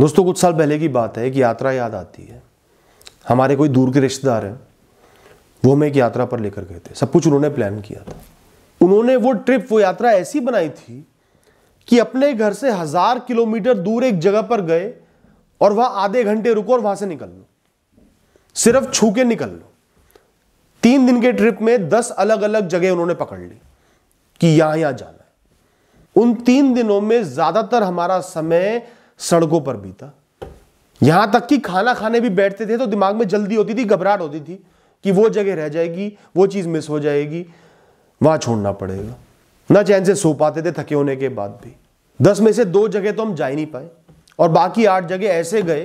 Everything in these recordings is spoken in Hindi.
दोस्तों कुछ साल पहले की बात है एक यात्रा याद आती है हमारे कोई दूर के रिश्तेदार हैं वो हमें एक यात्रा पर लेकर गए थे सब कुछ उन्होंने प्लान किया था उन्होंने वो ट्रिप वो यात्रा ऐसी बनाई थी कि अपने घर से हजार किलोमीटर दूर एक जगह पर गए और वहां आधे घंटे रुको और वहां से निकल लो सिर्फ छू के निकल लो तीन दिन के ट्रिप में दस अलग अलग जगह उन्होंने पकड़ ली कि यहां यहां जाना है उन तीन दिनों में ज्यादातर हमारा समय सड़कों पर बीता यहां तक कि खाना खाने भी बैठते थे तो दिमाग में जल्दी होती थी घबराहट होती थी कि वो जगह रह जाएगी वो चीज़ मिस हो जाएगी वहां छोड़ना पड़ेगा ना चैन से सो पाते थे थके होने के बाद भी दस में से दो जगह तो हम जा ही नहीं पाए और बाकी आठ जगह ऐसे गए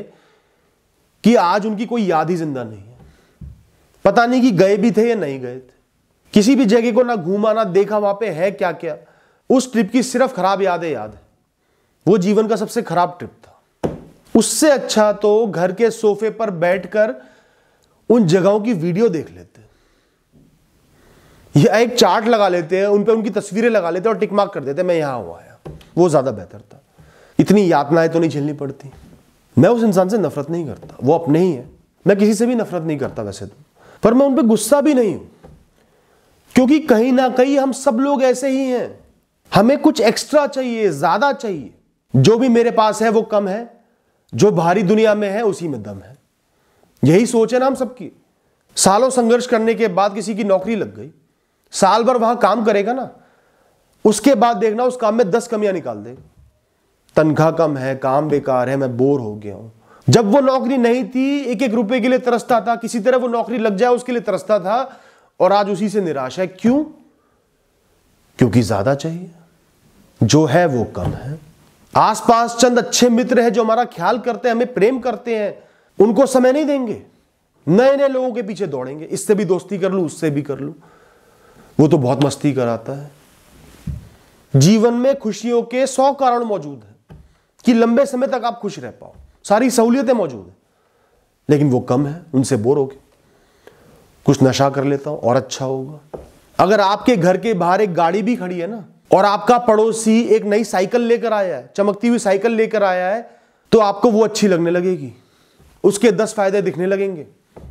कि आज उनकी कोई याद ही जिंदा नहीं है पता नहीं कि गए भी थे या नहीं गए थे किसी भी जगह को ना घूमा ना देखा वहां पे है क्या क्या उस ट्रिप की सिर्फ खराब यादें याद है वो जीवन का सबसे खराब ट्रिप था उससे अच्छा तो घर के सोफे पर बैठकर उन जगहों की वीडियो देख लेते या एक चार्ट लगा लेते हैं उन पर उनकी तस्वीरें लगा लेते और टिक मार्क कर देते मैं यहां हुआ आया वो ज्यादा बेहतर था इतनी यातनाएं तो नहीं झेलनी पड़ती मैं उस इंसान से नफरत नहीं करता वो अपने ही है मैं किसी से भी नफरत नहीं करता वैसे तो पर मैं उन पर गुस्सा भी नहीं हूं क्योंकि कहीं ना कहीं हम सब लोग ऐसे ही हैं हमें कुछ एक्स्ट्रा चाहिए ज्यादा चाहिए जो भी मेरे पास है वो कम है जो बाहरी दुनिया में है उसी में दम है यही सोच है ना हम सबकी सालों संघर्ष करने के बाद किसी की नौकरी लग गई साल भर वहां काम करेगा ना उसके बाद देखना उस काम में दस कमियां निकाल दे तनख्वाह कम है काम बेकार है मैं बोर हो गया हूं जब वो नौकरी नहीं थी एक एक रुपए के लिए तरसता था किसी तरह वो नौकरी लग जाए उसके लिए तरसता था और आज उसी से निराश है क्यों क्योंकि ज्यादा चाहिए जो है वो कम है आसपास चंद अच्छे मित्र हैं जो हमारा ख्याल करते हैं हमें प्रेम करते हैं उनको समय नहीं देंगे नए नए लोगों के पीछे दौड़ेंगे इससे भी दोस्ती कर लू उससे भी कर लू वो तो बहुत मस्ती कराता है जीवन में खुशियों के सौ कारण मौजूद हैं कि लंबे समय तक आप खुश रह पाओ सारी सहूलियतें मौजूद हैं लेकिन वो कम है उनसे बोर हो कुछ नशा कर लेता हूं और अच्छा होगा अगर आपके घर के बाहर एक गाड़ी भी खड़ी है ना और आपका पड़ोसी एक नई साइकिल लेकर आया है चमकती हुई साइकिल लेकर आया है तो आपको वो अच्छी लगने लगेगी उसके दस फायदे दिखने लगेंगे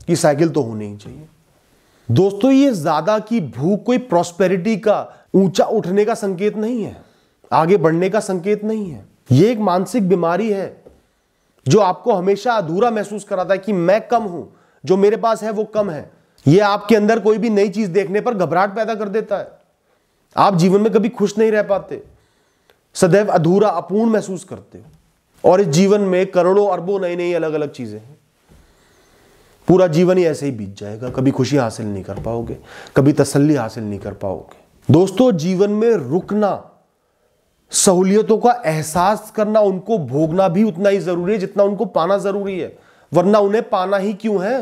कि साइकिल तो होनी ही चाहिए दोस्तों ये ज्यादा की भूख कोई प्रॉस्पेरिटी का ऊंचा उठने का संकेत नहीं है आगे बढ़ने का संकेत नहीं है ये एक मानसिक बीमारी है जो आपको हमेशा अधूरा महसूस कराता है कि मैं कम हूं जो मेरे पास है वो कम है ये आपके अंदर कोई भी नई चीज देखने पर घबराहट पैदा कर देता है आप जीवन में कभी खुश नहीं रह पाते सदैव अधूरा अपूर्ण महसूस करते हो और इस जीवन में करोड़ों अरबों नई नई अलग अलग चीजें हैं पूरा जीवन ही ऐसे ही बीत जाएगा कभी खुशी हासिल नहीं कर पाओगे कभी तसल्ली हासिल नहीं कर पाओगे दोस्तों जीवन में रुकना सहूलियतों का एहसास करना उनको भोगना भी उतना ही जरूरी है जितना उनको पाना जरूरी है वरना उन्हें पाना ही क्यों है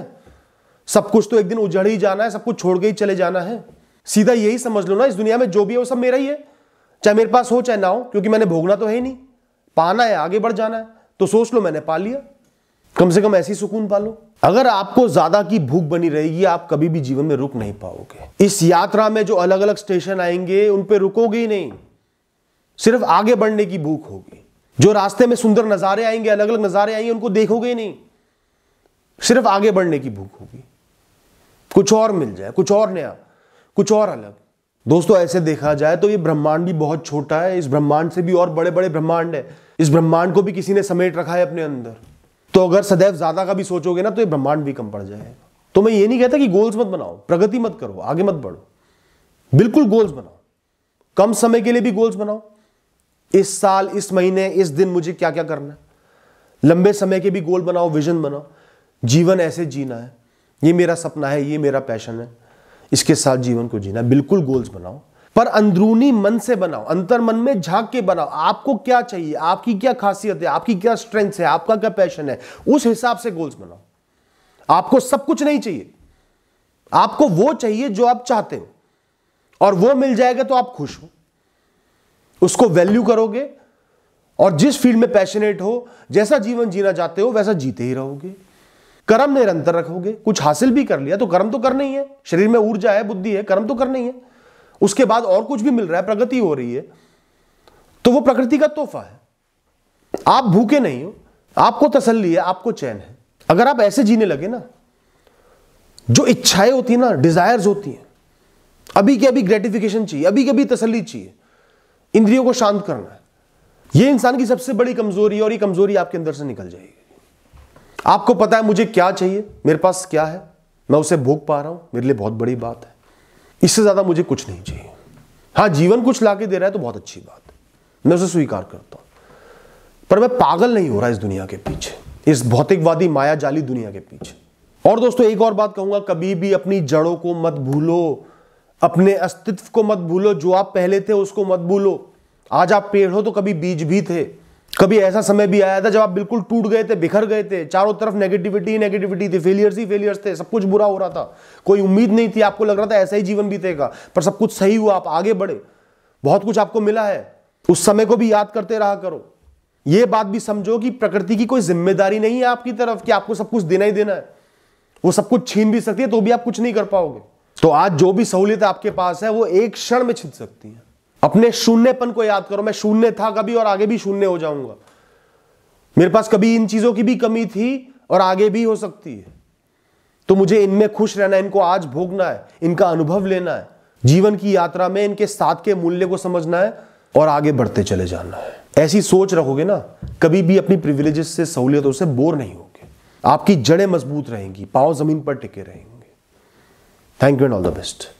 सब कुछ तो एक दिन उजड़ ही जाना है सब कुछ छोड़ के ही चले जाना है सीधा यही समझ लो ना इस दुनिया में जो भी है वो सब मेरा ही है चाहे मेरे पास हो चाहे ना हो क्योंकि मैंने भोगना तो है ही नहीं पाना है आगे बढ़ जाना है तो सोच लो मैंने पा लिया कम से कम ऐसी सुकून पा लो अगर आपको ज्यादा की भूख बनी रहेगी आप कभी भी जीवन में रुक नहीं पाओगे इस यात्रा में जो अलग अलग स्टेशन आएंगे उन पर रुकोगे ही नहीं सिर्फ आगे बढ़ने की भूख होगी जो रास्ते में सुंदर नज़ारे आएंगे अलग अलग नज़ारे आएंगे उनको देखोगे ही नहीं सिर्फ आगे बढ़ने की भूख होगी कुछ और मिल जाए कुछ और नया कुछ और अलग दोस्तों ऐसे देखा जाए तो ये ब्रह्मांड भी बहुत छोटा है इस ब्रह्मांड से भी और बड़े बड़े ब्रह्मांड है इस ब्रह्मांड को भी किसी ने समेट रखा है अपने अंदर तो अगर सदैव ज्यादा का भी सोचोगे ना तो ये ब्रह्मांड भी कम पड़ जाएगा तो मैं ये नहीं कहता कि गोल्स मत बनाओ प्रगति मत करो आगे मत बढ़ो बिल्कुल गोल्स बनाओ कम समय के लिए भी गोल्स बनाओ इस साल इस महीने इस दिन मुझे क्या क्या करना है लंबे समय के भी गोल बनाओ विजन बनाओ जीवन ऐसे जीना है ये मेरा सपना है ये मेरा पैशन है इसके साथ जीवन को जीना बिल्कुल गोल्स बनाओ पर अंदरूनी मन से बनाओ अंतर मन में झांक के बनाओ आपको क्या चाहिए आपकी क्या खासियत है आपकी क्या स्ट्रेंथ है आपका क्या पैशन है उस हिसाब से गोल्स बनाओ आपको सब कुछ नहीं चाहिए आपको वो चाहिए जो आप चाहते हो और वो मिल जाएगा तो आप खुश हो उसको वैल्यू करोगे और जिस फील्ड में पैशनेट हो जैसा जीवन जीना चाहते हो वैसा जीते ही रहोगे कर्म निरंतर रखोगे कुछ हासिल भी कर लिया तो कर्म तो करना ही है शरीर में ऊर्जा है बुद्धि है कर्म तो करना ही है उसके बाद और कुछ भी मिल रहा है प्रगति हो रही है तो वो प्रकृति का तोहफा है आप भूखे नहीं हो आपको तसल्ली है आपको चैन है अगर आप ऐसे जीने लगे ना जो इच्छाएं होती है ना डिजायर्स होती हैं अभी के अभी ग्रेटिफिकेशन चाहिए अभी के अभी तसली चाहिए इंद्रियों को शांत करना है ये इंसान की सबसे बड़ी कमजोरी है और ये कमजोरी आपके अंदर से निकल जाएगी आपको पता है मुझे क्या चाहिए मेरे पास क्या है मैं उसे भोग पा रहा हूं मेरे लिए बहुत बड़ी बात है इससे ज्यादा मुझे कुछ नहीं चाहिए हाँ जीवन कुछ लाके दे रहा है तो बहुत अच्छी बात है मैं उसे स्वीकार करता हूं पर मैं पागल नहीं हो रहा इस दुनिया के पीछे इस भौतिकवादी माया जाली दुनिया के पीछे और दोस्तों एक और बात कहूंगा कभी भी अपनी जड़ों को मत भूलो अपने अस्तित्व को मत भूलो जो आप पहले थे उसको मत भूलो आज आप पेड़ हो तो कभी बीज भी थे कभी ऐसा समय भी आया था जब आप बिल्कुल टूट गए थे बिखर गए थे चारों तरफ नेगेटिविटी ही नेगेटिविटी थी फेलियर्स ही फेलियर्स थे सब कुछ बुरा हो रहा था कोई उम्मीद नहीं थी आपको लग रहा था ऐसा ही जीवन बीतेगा पर सब कुछ सही हुआ आप आगे बढ़े बहुत कुछ आपको मिला है उस समय को भी याद करते रहा करो ये बात भी समझो कि प्रकृति की कोई जिम्मेदारी नहीं है आपकी तरफ कि आपको सब कुछ देना ही देना है वो सब कुछ छीन भी सकती है तो भी आप कुछ नहीं कर पाओगे तो आज जो भी सहूलियत आपके पास है वो एक क्षण में छिन सकती है अपने शून्यपन को याद करो मैं शून्य था कभी और आगे भी शून्य हो जाऊंगा मेरे पास कभी इन चीजों की भी कमी थी और आगे भी हो सकती है तो मुझे इनमें खुश रहना है इनको आज भोगना है इनका अनुभव लेना है जीवन की यात्रा में इनके साथ के मूल्य को समझना है और आगे बढ़ते चले जाना है ऐसी सोच रखोगे ना कभी भी अपनी प्रिविलेजेस से सहूलियतों से बोर नहीं होगे आपकी जड़ें मजबूत रहेंगी पांव जमीन पर टिके रहेंगे thank you and all the best